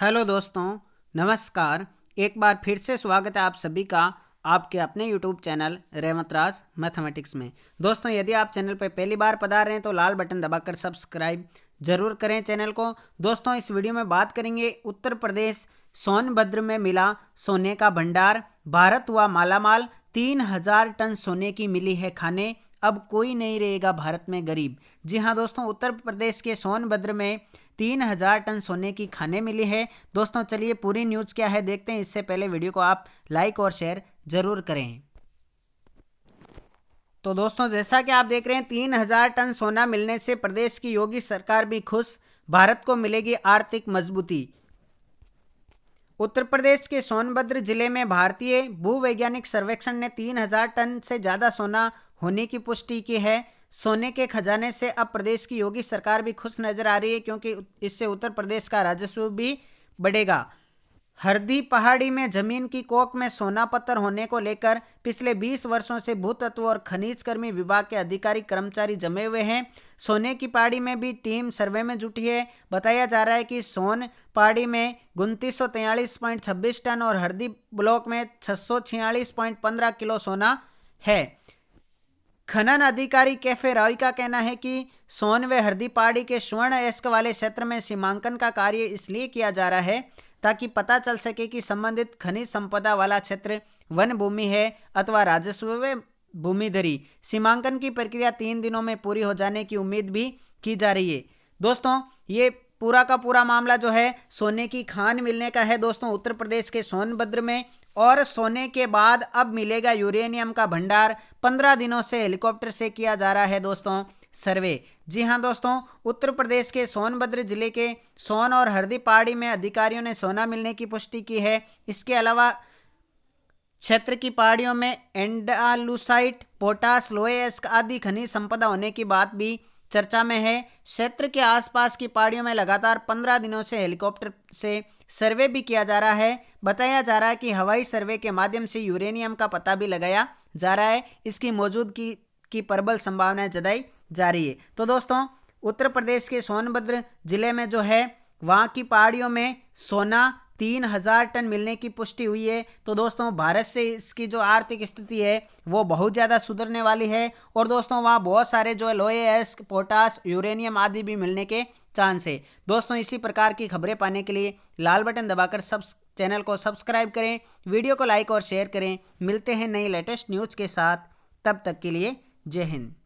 hello दोस्तों नमस्कार एक बार फिर से स्वागत है आप सभी का आपके अपने यूट्यूब चैनल रेवतराज मैथमेटिक्स में दोस्तों यदि आप चैनल पर पहली बार पधार रहे हैं तो लाल बटन दबाकर सब्सक्राइब जरूर करें चैनल को दोस्तों इस वीडियो में बात करेंगे उत्तर प्रदेश सोनभद्र में मिला सोने का भंडार भारत हुआ मालामाल तीन हजार टन सोने की मिली है खाने अब कोई नहीं रहेगा भारत में गरीब जी हाँ दोस्तों उत्तर प्रदेश के सोनभद्र में तीन हजार टन सोने की खाने मिली है दोस्तों चलिए पूरी न्यूज़ क्या है देखते हैं इससे पहले वीडियो को आप लाइक और शेयर ज़रूर करें तो दोस्तों जैसा कि आप देख रहे हैं तीन हजार टन सोना मिलने से प्रदेश की योगी सरकार भी खुश भारत को मिलेगी आर्थिक मजबूती उत्तर प्रदेश के सोनभद्र जिले में भारतीय भूवैज्ञानिक सर्वेक्षण ने हजार टन से ज़्यादा सोना होने की पुष्टि की है सोने के खजाने से अब प्रदेश की योगी सरकार भी खुश नजर आ रही है क्योंकि इससे उत्तर प्रदेश का राजस्व भी बढ़ेगा हरदी पहाड़ी में जमीन की कोक में सोना पत्थर होने को लेकर पिछले 20 वर्षों से भूतत्व और खनिज कर्मी विभाग के अधिकारी कर्मचारी जमे हुए हैं सोने की पहाड़ी में भी टीम सर्वे में जुटी है बताया जा रहा है कि सोन पहाड़ी में उनतीस टन और हरदी ब्लॉक में छह किलो सोना है खनन अधिकारी कैफे रॉय का कहना है कि सोन व हरदी पहाड़ी के स्वर्ण एस्क वाले क्षेत्र में सीमांकन का कार्य इसलिए किया जा रहा है ताकि पता चल सके कि संबंधित खनिज संपदा वाला क्षेत्र वन भूमि है अथवा राजस्व व भूमिधरी सीमांकन की प्रक्रिया तीन दिनों में पूरी हो जाने की उम्मीद भी की जा रही है दोस्तों ये पूरा का पूरा मामला जो है सोने की खान मिलने का है दोस्तों उत्तर प्रदेश के सोनभद्र में और सोने के बाद अब मिलेगा यूरेनियम का भंडार पंद्रह दिनों से हेलीकॉप्टर से किया जा रहा है दोस्तों सर्वे जी हाँ दोस्तों उत्तर प्रदेश के सोनभद्र जिले के सोन और हरदी पहाड़ी में अधिकारियों ने सोना मिलने की पुष्टि की है इसके अलावा क्षेत्र की पहाड़ियों में एंडालूसाइट पोटास लोएस्क आदि खनिज संपदा होने की बात भी चर्चा में है क्षेत्र के आसपास की पहाड़ियों में लगातार पंद्रह दिनों से हेलीकॉप्टर से सर्वे भी किया जा रहा है बताया जा रहा है कि हवाई सर्वे के माध्यम से यूरेनियम का पता भी लगाया जा रहा है इसकी मौजूदगी की, की प्रबल संभावनाएं जताई जा रही है तो दोस्तों उत्तर प्रदेश के सोनभद्र जिले में जो है वहाँ की पहाड़ियों में सोना तीन हजार टन मिलने की पुष्टि हुई है तो दोस्तों भारत से इसकी जो आर्थिक स्थिति है वो बहुत ज़्यादा सुधरने वाली है और दोस्तों वहाँ बहुत सारे जो है लोहे एस्क पोटास यूरेनियम आदि भी मिलने के चांस है दोस्तों इसी प्रकार की खबरें पाने के लिए लाल बटन दबाकर सब चैनल को सब्सक्राइब करें वीडियो को लाइक और शेयर करें मिलते हैं नई लेटेस्ट न्यूज़ के साथ तब तक के लिए जय हिंद